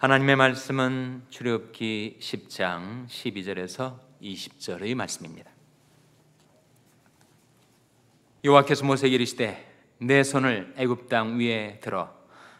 하나님의 말씀은 출애굽기 10장 12절에서 20절의 말씀입니다. 여호와께서 모세에게 이르시되 내 손을 애굽 땅 위에 들어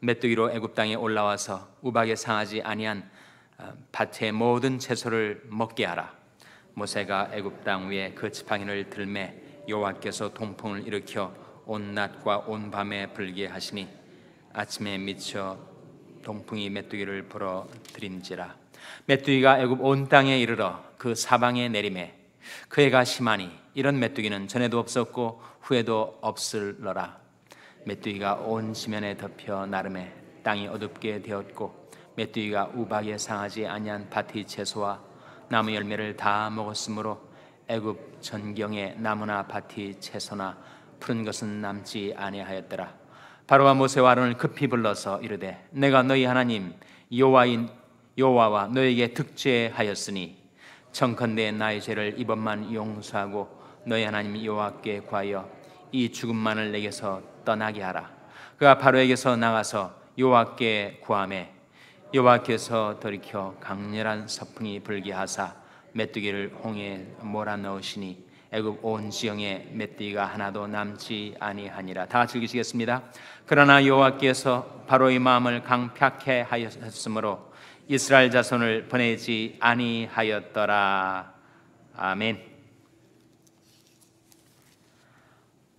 메뚜기로 애굽 땅에 올라와서 우박에 상하지 아니한 어, 밭의 모든 채소를 먹게 하라. 모세가 애굽 땅 위에 그 지팡이를 들매 여호와께서 동풍을 일으켜 온 낮과 온 밤에 불게 하시니 아침에 미쳐 동풍이 메뚜기를 불어 들인지라 메뚜기가 애굽 온 땅에 이르러 그 사방에 내림에 그 해가 심하니 이런 메뚜기는 전에도 없었고 후에도 없을러라 메뚜기가 온 지면에 덮여 나름에 땅이 어둡게 되었고 메뚜기가 우박에 상하지 아니한 밭의 채소와 나무 열매를 다 먹었으므로 애굽 전경의 나무나 밭의 채소나 푸른 것은 남지 아니하였더라 바로와 모세와 아론을 급히 불러서 이르되 내가 너희 하나님 여호와인 여호와와 너에게 득죄하였으니 청컨대 나의 죄를 이번만 용서하고 너희 하나님 여호와께 구하여 이 죽음만을 내게서 떠나게 하라 그가 바로에게서 나가서 여호와께 구함에 여호와께서 돌이켜 강렬한 서풍이 불게 하사 메뚜기를 홍해에 몰아 넣으시니 애굽 온 지형에 멧띠가 하나도 남지 아니하니라. 다 즐기시겠습니다. 그러나 여호와께서 바로의 마음을 강퍅케 하였으므로 이스라엘 자손을 보내지 아니하였더라. 아멘.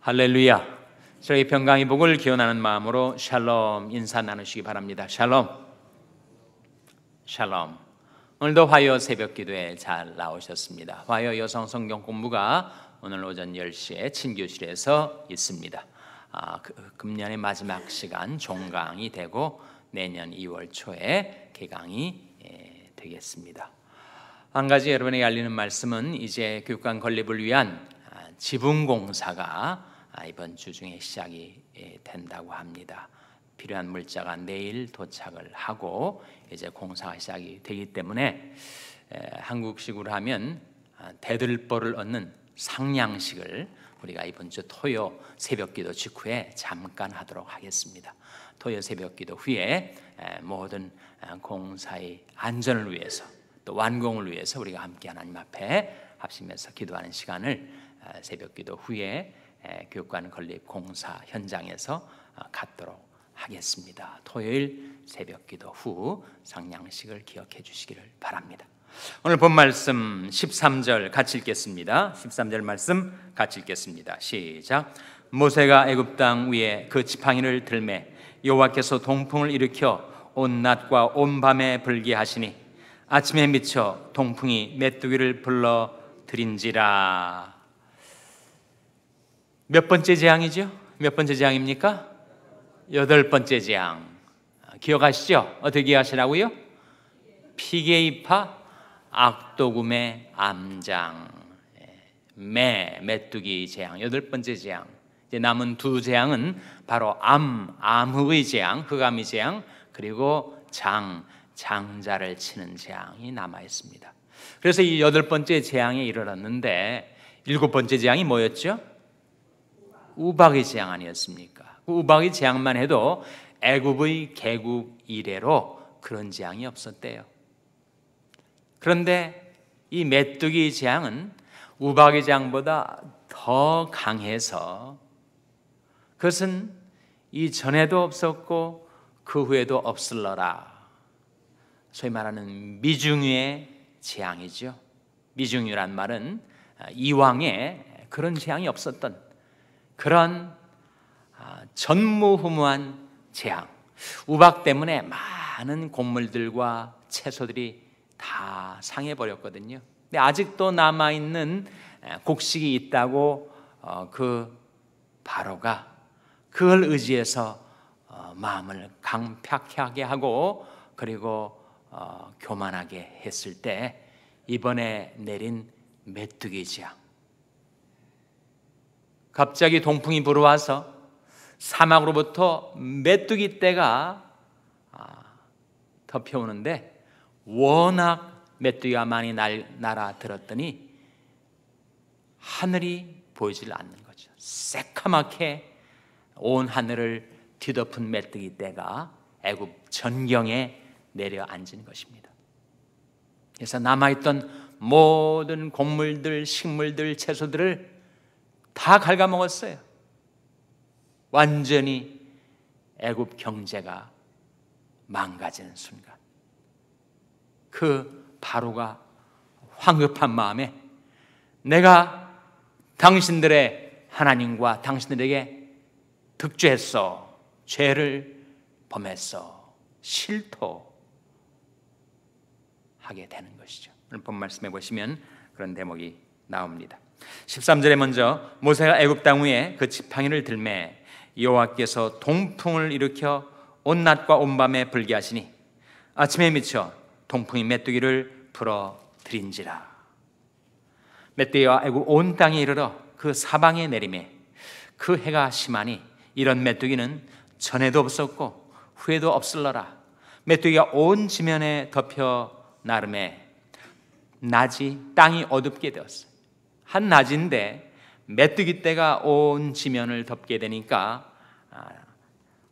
할렐루야. 저희 평강의 복을 기원하는 마음으로 샬롬 인사 나누시기 바랍니다. 샬롬. 샬롬. 오늘도 화요 새벽 기도에 잘 나오셨습니다. 화요 여성 성경 공부가 오늘 오전 1시에 친교실에서 있습니다. 아, 그, 금년의 마지막 시간 종강이 되고 내년 2월 초에 개강이 예, 되겠습니다. 한 가지 여러분에게 알리는 말씀은 이제 교육관 건립을 위한 아, 지분 공사가 아, 이번 주 중에 시작이 예, 된다고 합니다. 필요한 물자가 내일 도착을 하고 이제 공사가 시작이 되기 때문에 한국식으로 하면 아, 대들보를 얻는 상냥식을 우리가 이번 주 토요 새벽기도 직후에 잠깐 하도록 하겠습니다. 토요 새벽기도 후에 모든 아, 공사의 안전을 위해서 또 완공을 위해서 우리가 함께 하나님 앞에 합심해서 기도하는 시간을 아, 새벽기도 후에 교육관 건립 공사 현장에서 갖도록 하겠습니다. 토요일 새벽 기도 후 상냥식을 기억해 주시기를 바랍니다. 오늘 본 말씀 13절 같이 읽겠습니다. 13절 말씀 같이 읽겠습니다. 시작. 모세가 애굽 땅 위에 그 지팡이를 들매 여호와께서 동풍을 일으켜 온 낮과 온 밤에 불게 하시니 아침에 미쳐 동풍이 메뚜기를 불러 들인지라. 몇 번째 재앙이죠? 몇 번째 재앙입니까? 여덟 번째 재앙. 기억하시죠? 어떻게 기억 하시라고요? 피게이파 악도금의 암장. 예, 매, 메뚜기 재앙. 여덟 번째 재앙. 이제 남은 두 재앙은 바로 암, 암흑의 재앙, 흑암의 재앙, 그리고 장, 장자를 치는 재앙이 남아 있습니다. 그래서 이 여덟 번째 재앙이 일어났는데 일곱 번째 재앙이 뭐였죠? 우박의 재앙 아니었습니까? 그 우박의 재앙만 해도 애굽의 개국 이래로 그런 재앙이 없었대요. 그런데 이 메뚜기 재앙은 우박의 재앙보다 더 강해서 그것은 이전에도 없었고 그 후에도 없을러라. 소위 말하는 미중유의 재앙이죠. 미중유란 말은 아, 이왕에 그런 재앙이 없었던 그런 아, 전무후무한 재앙. 우박 때문에 많은 곡물들과 채소들이 다 상해버렸거든요. 근데 아직도 남아있는 곡식이 있다고 어, 그 바로가 그걸 의지해서 어, 마음을 강팍하게 하고 그리고 어, 교만하게 했을 때 이번에 내린 메뚜기 재앙, 갑자기 동풍이 불어와서 사막으로부터 메뚜기 떼가 아, 덮여오는데 워낙 메뚜기가 많이 날, 날아들었더니 하늘이 보이질 않는 거죠. 새카맣게 온 하늘을 뒤덮은 메뚜기 떼가 애굽 전경에 내려앉은 것입니다. 그래서 남아있던 모든 곡물들, 식물들, 채소들을 다 갉아먹었어요. 완전히 애굽 경제가 망가지는 순간. 그 바로가 황급한 마음에 내가 당신들의 하나님과 당신들에게 득죄했어. 죄를 범했어. 실토. 하게 되는 것이죠. 오늘 본 말씀에 보시면 그런 대목이 나옵니다. 13절에 먼저 모세가 애굽 땅 위에 그 지팡이를 들매 여호와께서 동풍을 일으켜 온 낮과 온 밤에 불게 하시니 아침에 미쳐 동풍이 메뚜기를 불어 들인지라 메뚜기와 애굽 온 땅에 이르러 그 사방에 내리매그 해가 심하니 이런 메뚜기는 전에도 없었고 후에도 없을러라 메뚜기가 온 지면에 덮여 나름에 낮이 땅이 어둡게 되었어요. 한낮인데 메뚜기 떼가 온 지면을 덮게 되니까 아,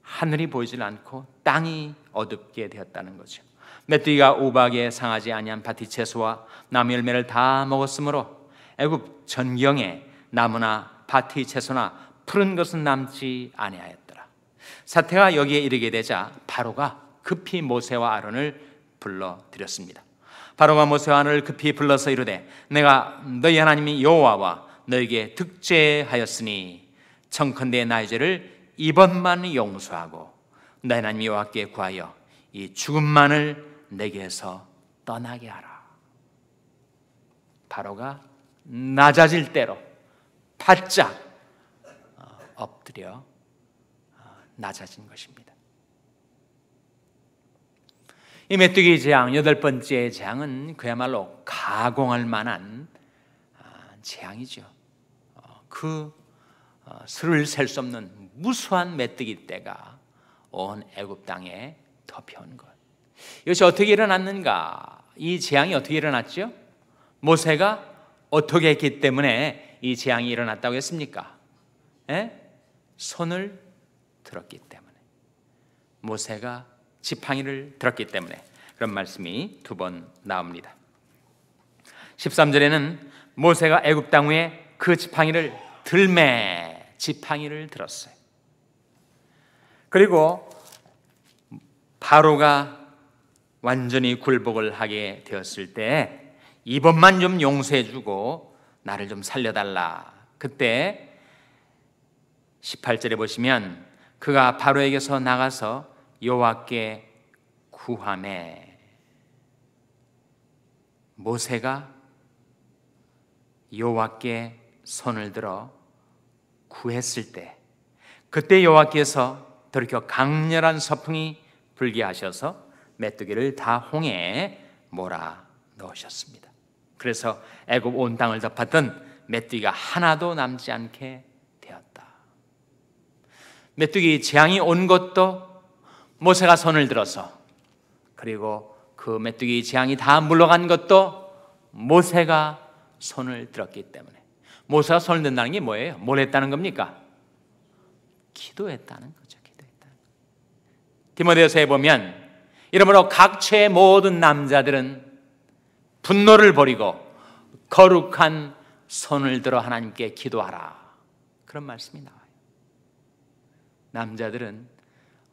하늘이 보이질 않고 땅이 어둡게 되었다는 거죠. 메뚜기가 우박에 상하지 아니한 바티 채소와 나무 열매를 다 먹었으므로 애굽 전경에 나무나 바티 채소나 푸른 것은 남지 아니하였더라. 사태가 여기에 이르게 되자 바로가 급히 모세와 아론을 불러 들였습니다. 바로가 모세와 하늘을 급히 불러서 이르되 내가 너희 하나님이 여호와와 너에게 득죄하였으니 청컨대 나의 죄를 이번만 용서하고 너희 하나님 여호와께 구하여 이 죽음만을 내게서 떠나게 하라. 바로가 낮아질 대로 바짝 어, 엎드려 어, 낮아진 것입니다. 이 메뚜기 재앙 여덟 번째 재앙은 그야말로 가공할 만한 아, 재앙이죠. 어, 그 술을 어, 셀수 없는 무수한 메뚜기 떼가 온 애굽 땅에 덮여온 것. 이것이 어떻게 일어났는가? 이 재앙이 어떻게 일어났죠? 모세가 어떻게 했기 때문에 이 재앙이 일어났다고 했습니까? 에? 예? 손을 들었기 때문에 모세가 지팡이를 들었기 때문에 그런 말씀이 두 번 나옵니다. 13절에는 모세가 애굽 땅위에그 지팡이를 들매 지팡이를 들었어요. 그리고 바로가 완전히 굴복을 하게 되었을 때 이번만 좀 용서해 주고 나를 좀 살려 달라. 그때 18절에 보시면 그가 바로에게서 나가서 여호와께 구함에 모세가 여호와께 손을 들어 구했을 때 그때 여호와께서 들이켜 강렬한 서풍이 불게 하셔서 메뚜기를 다 홍해에 몰아 넣으셨습니다. 그래서 애굽 온 땅을 덮었던 메뚜기가 하나도 남지 않게 되었다. 메뚜기 재앙이 온 것도 모세가 뭐 손을 들어서 그리고 그 메뚜기 재앙이 다 물러간 것도 모세가 손을 들었기 때문에 모세가 손을 든다는 게 뭐예요? 뭘 했다는 겁니까? 기도했다는 거죠. 기도했다는 디모데서에 보면 이러므로 각처의 모든 남자들은 분노를 버리고 거룩한 손을 들어 하나님께 기도하라. 그런 말씀이 나와요. 남자들은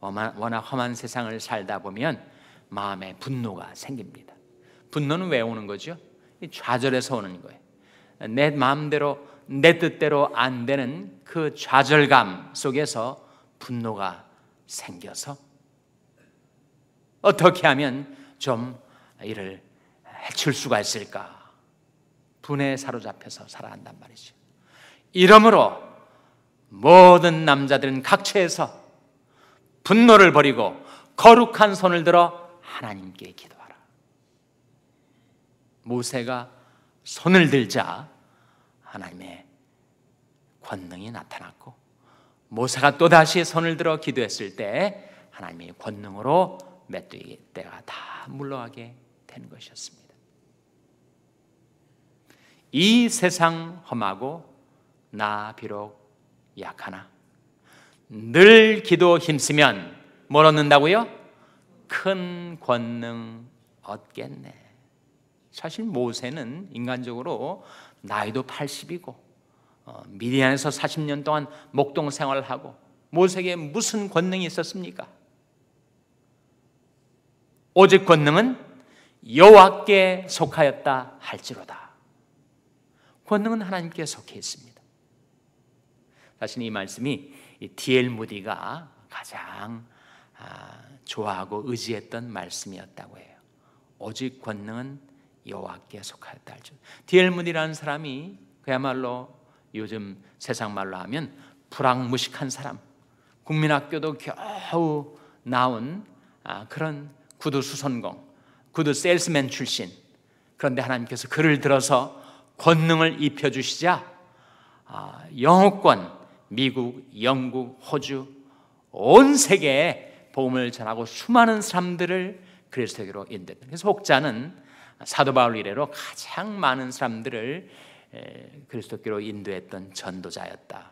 워낙 험한 세상을 살다 보면 마음에 분노가 생깁니다. 분노는 왜 오는 거죠? 좌절에서 오는 거예요. 내 마음대로 내 뜻대로 안 되는 그 좌절감 속에서 분노가 생겨서 어떻게 하면 좀 이를 해칠 수가 있을까? 분에 사로잡혀서 살아간단 말이죠. 이러므로 모든 남자들은 각처에서 분노를 버리고 거룩한 손을 들어 하나님께 기도하라. 모세가 손을 들자 하나님의 권능이 나타났고 모세가 또다시 손을 들어 기도했을 때 하나님의 권능으로 메뚜기 때가 다 물러가게 된 것이었습니다. 이 세상 험하고 나 비록 약하나 늘 기도 힘쓰면 뭘 얻는다고요? 큰 권능 얻겠네. 사실 모세는 인간적으로 나이도 80이고 어, 미디안에서 40년 동안 목동 생활을 하고 모세에게 무슨 권능이 있었습니까? 오직 권능은 여호와께 속하였다 할지로다. 권능은 하나님께 속해 있습니다. 사실 이 말씀이 디엘 무디가 가장 아, 좋아하고 의지했던 말씀이었다고 해요. 오직 권능은 여호와께 속하였다 할 줄. 디엘 무디라는 사람이 그야말로 요즘 세상 말로 하면 불황무식한 사람, 국민학교도 겨우 나온 아, 그런 구두 수선공, 구두 셀스맨 출신. 그런데 하나님께서 그를 들어서 권능을 입혀주시자 아, 영어권 미국, 영국, 호주 온 세계에 복음을 전하고 수많은 사람들을 그리스도교로 인도했다. 그래서 혹자는 사도 바울 이래로 가장 많은 사람들을 그리스도께로 인도했던 전도자였다.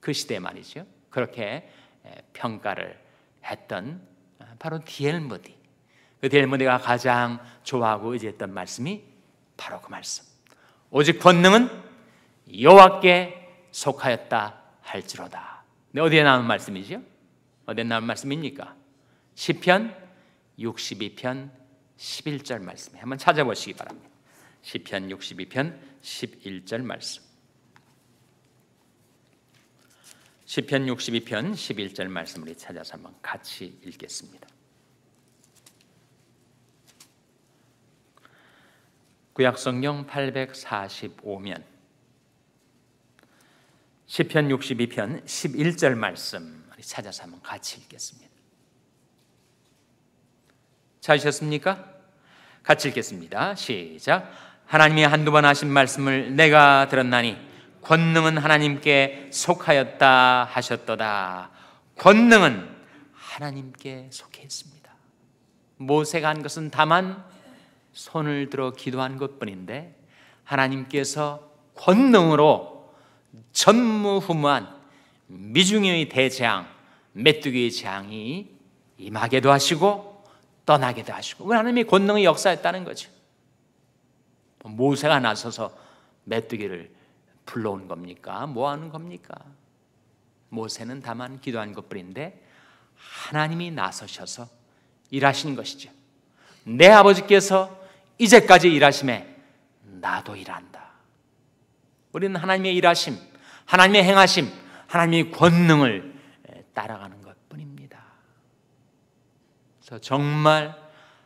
그 시대 말이죠. 그렇게 평가를 했던 아, 바로 디엘모디. 그 디엘모디가 가장 좋아하고 의지했던 말씀이 바로 그 말씀. 오직 권능은 여호와께 속하였다. 할지로다. 근 네, 어디에 나온 말씀이지요? 어디에 나온 말씀입니까? 시편 62편 11절 말씀 한번 찾아보시기 바랍니다. 시편 62편 11절 말씀. 시편 62편 11절 말씀을 찾아서 한번 같이 읽겠습니다. 구약성경 845면 시편 62편 11절 말씀 찾아서 한번 같이 읽겠습니다. 찾으셨습니까? 같이 읽겠습니다. 시작. 하나님이 한두 번 하신 말씀을 내가 들었나니 권능은 하나님께 속하였다 하셨도다. 권능은 하나님께 속해 습니다 모세가 한 것은 다만 손을 들어 기도한 것뿐인데 하나님께서 권능으로 전무후무한 미중의 대재앙, 메뚜기의 재앙이 임하게도 하시고 떠나게도 하시고 그 하나님의 권능의 역사였다는 거죠. 모세가 나서서 메뚜기를 불러온 겁니까? 뭐 하는 겁니까? 모세는 다만 기도한 것뿐인데 하나님이 나서셔서 일하신 것이죠. 내 아버지께서 이제까지 일하심에 나도 일한다. 우리는 하나님의 일하심, 하나님의 행하심, 하나님의 권능을 따라가는 것 뿐입니다. 그래서 정말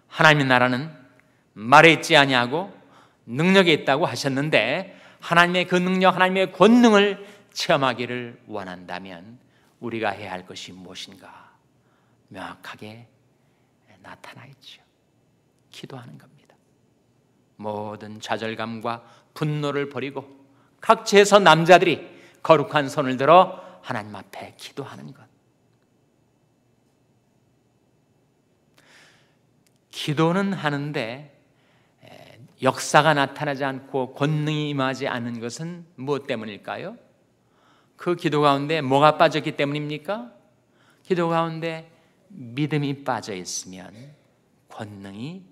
하나님의 나라는 말에 있지 아니하고 능력에 있다고 하셨는데 하나님의 그 능력, 하나님의 권능을 체험하기를 원한다면 우리가 해야 할 것이 무엇인가 명확하게 나타나 있죠. 기도하는 겁니다. 모든 좌절감과 분노를 버리고 각지에서 남자들이 거룩한 손을 들어 하나님 앞에 기도하는 것. 기도는 하는데 역사가 나타나지 않고 권능이 임하지 않는 것은 무엇 때문일까요? 그 기도 가운데 뭐가 빠졌기 때문입니까? 기도 가운데 믿음이 빠져 있으면 권능이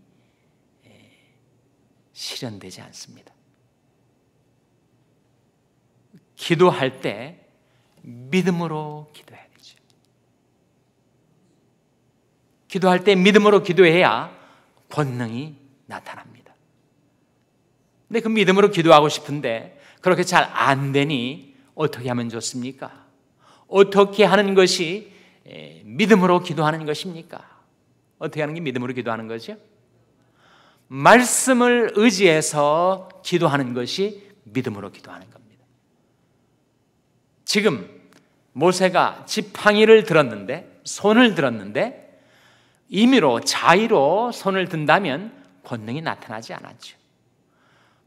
실현되지 않습니다. 기도할 때 믿음으로 기도해야 되죠. 기도할 때 믿음으로 기도해야 권능이 나타납니다. 근데 그 믿음으로 기도하고 싶은데 그렇게 잘 안 되니 어떻게 하면 좋습니까? 어떻게 하는 것이 믿음으로 기도하는 것입니까? 어떻게 하는 게 믿음으로 기도하는 거죠? 말씀을 의지해서 기도하는 것이 믿음으로 기도하는 겁니다. 지금 모세가 지팡이를 들었는데 손을 들었는데 임의로 자의로 손을 든다면 권능이 나타나지 않았죠.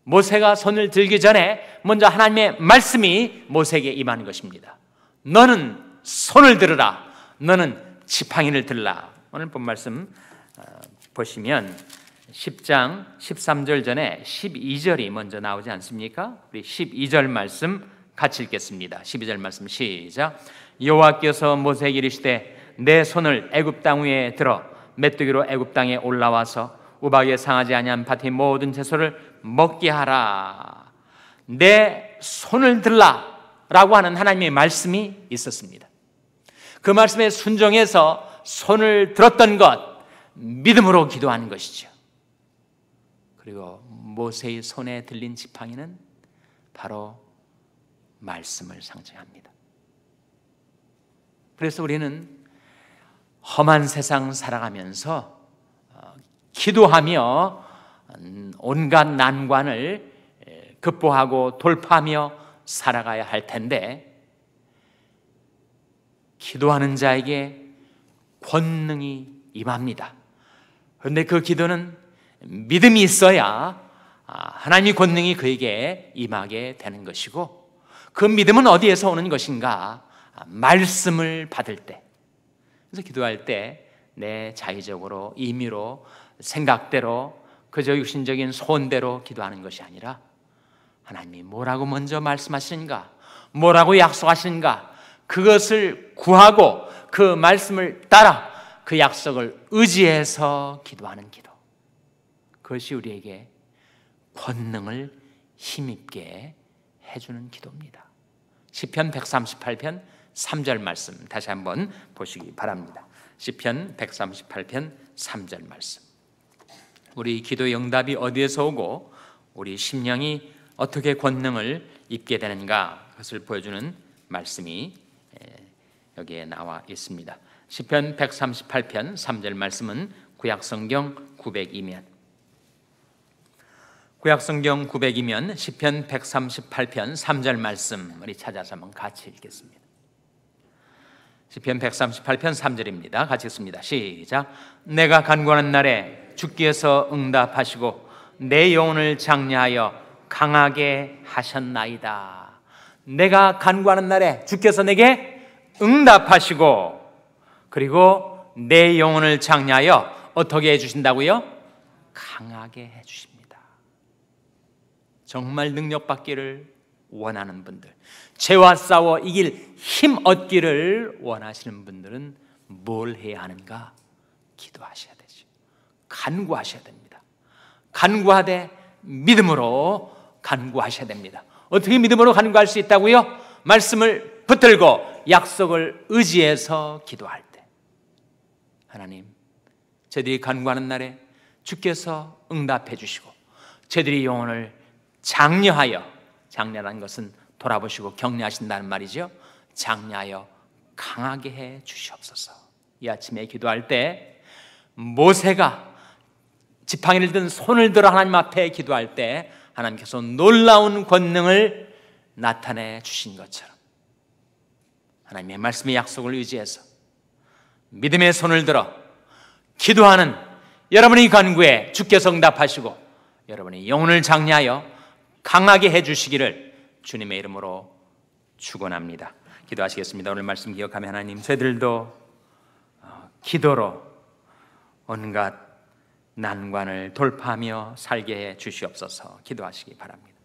모세가 손을 들기 전에 먼저 하나님의 말씀이 모세에게 임하는 것입니다. 너는 손을 들으라. 너는 지팡이를 들라. 오늘 본 말씀 어, 보시면 10장 13절 전에 12절이 먼저 나오지 않습니까? 우리 12절 말씀 같이 읽겠습니다. 12절 말씀 시작. 여호와께서 모세에게 이르시되 내 손을 애굽 땅 위에 들어 메뚜기로 애굽 땅에 올라와서 우박에 상하지 아니한 밭의 모든 채소를 먹게 하라. 내 손을 들라라고 하는 하나님의 말씀이 있었습니다. 그 말씀에 순종해서 손을 들었던 것 믿음으로 기도한 것이죠. 그리고 모세의 손에 들린 지팡이는 바로 말씀을 상징합니다. 그래서 우리는 험한 세상 살아가면서 어, 기도하며 음, 온갖 난관을 극복하고 돌파하며 살아가야 할 텐데 기도하는 자에게 권능이 임합니다. 그런데 그 기도는 믿음이 있어야 아, 하나님의 권능이 그에게 임하게 되는 것이고 그 믿음은 어디에서 오는 것인가? 아, 말씀을 받을 때. 그래서 기도할 때 내 자의적으로 임의로 생각대로 그저 육신적인 소원대로 기도하는 것이 아니라 하나님이 뭐라고 먼저 말씀하시는가? 뭐라고 약속하시는가? 그것을 구하고 그 말씀을 따라 그 약속을 의지해서 기도하는 기도. 그것이 우리에게 권능을 힘있게 해주는 기도입니다. 시편 138편 3절 말씀 다시 한번 보시기 바랍니다. 시편 138편 3절 말씀. 우리 기도 응답이 어디에서 오고 우리 심령이 어떻게 권능을 입게 되는가 그것을 보여주는 말씀이 예, 여기에 나와 있습니다. 시편 138편 3절 말씀은 구약 성경 902면 구약성경 900이면 시편 138편 3절 말씀 우리 찾아서 한번 같이 읽겠습니다. 시편 138편 3절입니다. 같이 읽습니다. 시작. 내가 간구하는 날에 주께서 응답하시고 내 영혼을 장려하여 강하게 하셨나이다. 내가 간구하는 날에 주께서 내게 응답하시고 그리고 내 영혼을 장려하여 어떻게 해 주신다고요? 강하게 해 주십니다. 정말 능력 받기를 원하는 분들, 죄와 싸워 이길 힘 얻기를 원하시는 분들은 뭘 해야 하는가? 기도하셔야 되죠. 간구하셔야 됩니다. 간구하되 믿음으로 간구하셔야 됩니다. 어떻게 믿음으로 간구할 수 있다고요? 말씀을 붙들고 약속을 의지해서 기도할 때. 하나님, 저들이 간구하는 날에 주께서 응답해 주시고 저들이 영혼을 장려하여 장려라는 것은 돌아보시고 격려하신다는 말이죠. 장려하여 강하게 해 주시옵소서. 이 아침에 기도할 때 모세가 지팡이를 든 손을 들어 하나님 앞에 기도할 때 하나님께서 놀라운 권능을 나타내 주신 것처럼 하나님의 말씀의 약속을 유지해서 믿음의 손을 들어 기도하는 여러분의 간구에 주께서 응답하시고 여러분의 영혼을 장려하여 강하게 해 주시기를 주님의 이름으로 축원합니다. 기도하시겠습니다. 오늘 말씀 기억하며 하나님 저들도 어, 기도로 온갖 난관을 돌파하며 살게 해 주시옵소서. 기도하시기 바랍니다.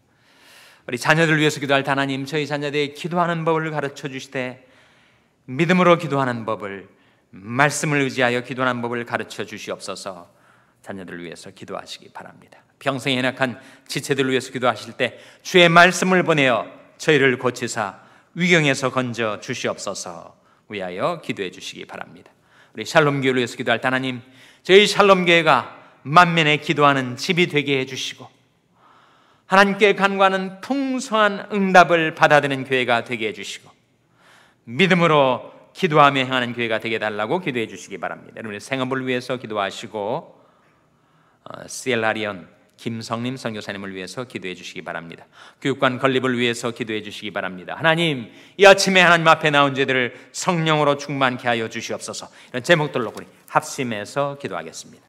우리 자녀들 위해서 기도할 하나님 저희 자녀들에 기도하는 법을 가르쳐 주시되 믿음으로 기도하는 법을 말씀을 의지하여 기도하는 법을 가르쳐 주시옵소서. 자녀들을 위해서 기도하시기 바랍니다. 평생에 약한 지체들을 위해서 기도하실 때 주의 말씀을 보내어 저희를 고치사 위경에서 건져 주시옵소서 위하여 기도해 주시기 바랍니다. 우리 샬롬 교회를 위해서 기도할 때 하나님 저희 샬롬 교회가 만면에 기도하는 집이 되게 해 주시고 하나님께 간과하는 풍성한 응답을 받아들는 교회가 되게 해 주시고 믿음으로 기도하며 행하는 교회가 되게 달라고 기도해 주시기 바랍니다. 여러분의 생업을 위해서 기도하시고 어, 셀라리언 김성림 선교사님을 위해서 기도해 주시기 바랍니다. 교육관 건립을 위해서 기도해 주시기 바랍니다. 하나님, 이 아침에 하나님 앞에 나온 죄들을 성령으로 충만케 하여 주시옵소서. 이런 제목들로 우리 합심해서 기도하겠습니다.